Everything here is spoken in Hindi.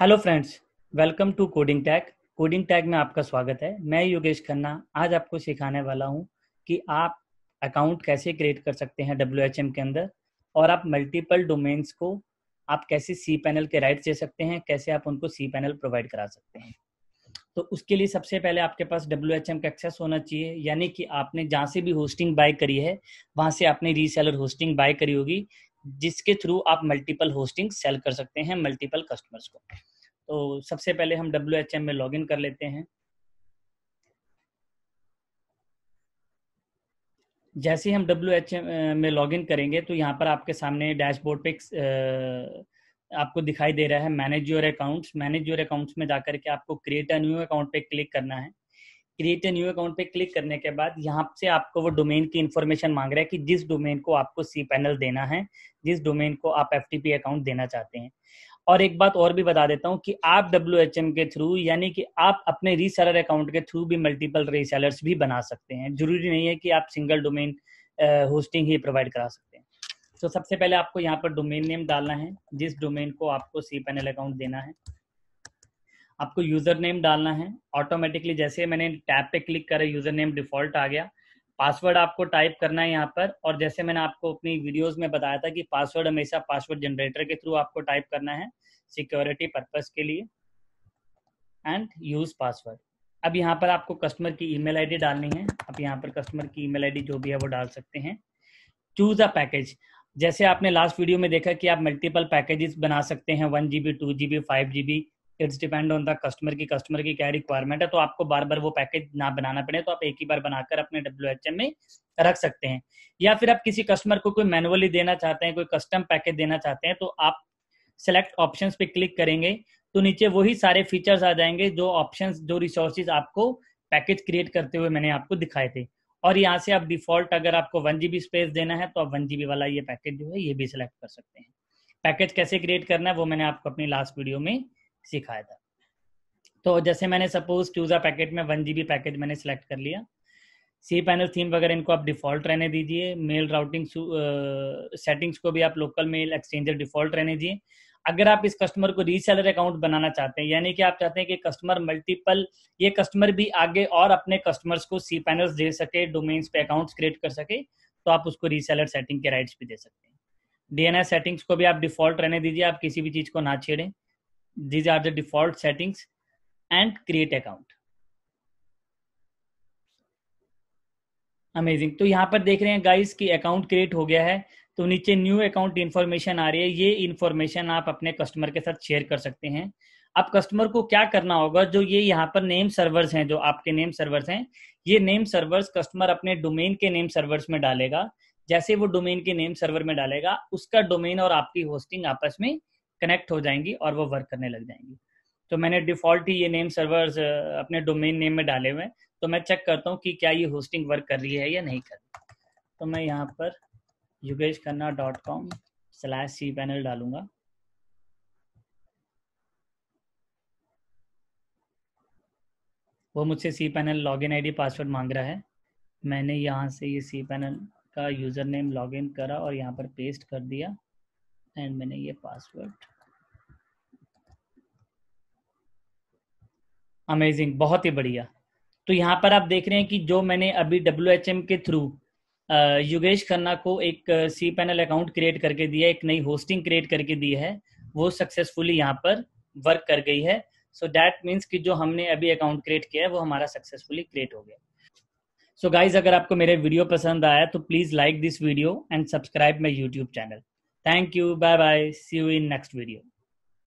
Hello friends welcome to coding tag coding tag में आपका स्वागत है मैं योगेश खन्ना आज आपको सिखाने वाला हूं कि आप अकाउंट कैसे क्रिएट कर सकते हैं डब्ल्यू के अंदर और आप मल्टीपल डोमेन्स को आप कैसे सी पैनल के राइट दे सकते हैं कैसे आप उनको सी पैनल प्रोवाइड करा सकते हैं तो उसके लिए सबसे पहले आपके पास डब्ल्यू एच एम का एक्सेस होना चाहिए यानी कि आपने जहाँ से भी होस्टिंग बाय करी है वहाँ से आपने रीसेलर होस्टिंग बाय करी होगी जिसके थ्रू आप मल्टीपल होस्टिंग सेल कर सकते हैं मल्टीपल कस्टमर्स को तो सबसे पहले हम डब्ल्यू एच एम में लॉग इन कर लेते हैं जैसे ही हम डब्ल्यू एच एम में लॉग इन करेंगे तो यहाँ पर आपके सामने डैशबोर्ड पे आपको दिखाई दे रहा है manage your accounts manage your accounts में जाकर के आपको क्रिएट अ न्यू अकाउंट पे क्लिक करना है क्रिएट ए न्यू अकाउंट पे क्लिक करने के बाद यहाँ से आपको वो डोमेन की इन्फॉर्मेशन मांग रहा है कि जिस डोमेन को आपको सी पैनल देना है जिस डोमेन को आप एफ अकाउंट देना चाहते हैं और एक बात और भी बता देता हूँ कि आप डब्ल्यू के थ्रू यानी कि आप अपने रीसेलर अकाउंट के थ्रू भी मल्टीपल रीसेलर्स भी बना सकते हैं जरूरी नहीं है कि आप सिंगल डोमेन होस्टिंग ही प्रोवाइड करा सकते हैं तो सबसे पहले आपको यहाँ पर डोमेन नेम डालना है जिस डोमेन को आपको सी पैनल अकाउंट देना है आपको यूजर नेम डालना है ऑटोमेटिकली जैसे मैंने टैब पे क्लिक करा यूजर नेम डिफॉल्ट आ गया पासवर्ड आपको टाइप करना है यहाँ पर और जैसे मैंने आपको अपनी वीडियोस में बताया था कि पासवर्ड हमेशा पासवर्ड जनरेटर के थ्रू आपको टाइप करना है सिक्योरिटी पर्पज के लिए एंड यूज पासवर्ड अब यहाँ पर आपको कस्टमर की ईमेल आईडी डालनी है आप यहाँ पर कस्टमर की ईमेल आईडी जो भी है वो डाल सकते हैं चूज अ पैकेज जैसे आपने लास्ट वीडियो में देखा कि आप मल्टीपल पैकेजेस बना सकते हैं one GB two GB five GB it's depend on the customer की कस्टमर की क्या रिक्वायरमेंट है तो आपको बार बार वो पैकेज ना बनाना पड़े तो आप एक ही बार बनाकर अपने डब्ल्यू में रख सकते हैं या फिर आप किसी कस्टमर को कोई मैनुअली देना चाहते हैं कोई कस्टम पैकेज देना चाहते हैं तो आप सेलेक्ट ऑप्शन पे क्लिक करेंगे तो नीचे वही सारे फीचर्स आ जाएंगे जो ऑप्शन जो रिसोर्सेज आपको पैकेज क्रिएट करते हुए मैंने आपको दिखाए थे और यहाँ से आप डिफॉल्ट अगर आपको वन जीबी स्पेस देना है तो आप वन जीबी वाला ये पैकेज जो है ये भी सिलेक्ट कर सकते हैं पैकेज कैसे क्रिएट करना है वो मैंने आपको अपनी लास्ट वीडियो में सिखाया था तो जैसे मैंने सपोज ट्यूजा पैकेट में वन जी पैकेज मैंने सेलेक्ट कर लिया सी पैनल थीम वगैरह इनको आप डिफॉल्ट रहने दीजिए मेल राउटिंग सेटिंग्स को भी आप लोकल मेल एक्सचेंजर डिफॉल्ट रहने दीजिए अगर आप इस कस्टमर को रीसेलर अकाउंट बनाना चाहते हैं यानी कि आप चाहते हैं कि कस्टमर मल्टीपल ये कस्टमर भी आगे और अपने कस्टमर्स को सी पैनल्स दे सके डोमेन्स पे अकाउंट्स क्रिएट कर सके तो आप उसको रीसेलर सेटिंग के राइट्स भी दे सकते हैं डीएनएस सेटिंग्स को भी आप डिफॉल्ट रहने दीजिए आप किसी भी चीज को ना छेड़ें these are the default settings and create account amazing तो यहाँ पर देख रहे हैं गाइस कि अकाउंट क्रिएट हो गया है तो नीचे न्यू अकाउंट इन्फॉर्मेशन आ रही है ये इन्फॉर्मेशन आप अपने कस्टमर के साथ शेयर कर सकते हैं अब कस्टमर को क्या करना होगा जो ये यहाँ पर नेम सर्वर्स हैं जो आपके नेम सर्वर्स हैं ये नेम सर्वर्स कस्टमर अपने डोमेन के नेम सर्वर्स में डालेगा जैसे वो डोमेन के नेम सर्वर में डालेगा उसका डोमेन और आपकी होस्टिंग आपस में कनेक्ट हो जाएंगी और वो वर्क करने लग जाएंगी तो मैंने डिफॉल्ट ही ये नेम सर्वर्स अपने डोमेन नेम में डाले हुए हैं तो मैं चेक करता हूँ कि क्या ये होस्टिंग वर्क कर रही है या नहीं कर रही तो मैं यहाँ पर Yugesh Khanna dot com slash C panel डालूंगा वो मुझसे C panel log in I password मांग रहा है मैंने यहाँ से ये सी पैनल का यूज़र नेम लॉग करा और यहाँ पर पेस्ट कर दिया एंड मैंने ये पासवर्ड अमेजिंग बहुत ही बढ़िया तो यहाँ पर आप देख रहे हैं कि जो मैंने अभी डब्ल्यू के थ्रू योगेश खन्ना को एक सी पैनल अकाउंट क्रिएट करके दिया एक नई होस्टिंग क्रिएट करके दी है वो सक्सेसफुली यहाँ पर वर्क कर गई है सो दैट मीन्स कि जो हमने अभी अकाउंट क्रिएट किया है वो हमारा सक्सेसफुली क्रिएट हो गया सो so गाइज अगर आपको मेरे वीडियो पसंद आया तो please like this video and subscribe my YouTube channel Thank you. Bye bye. See you in next video.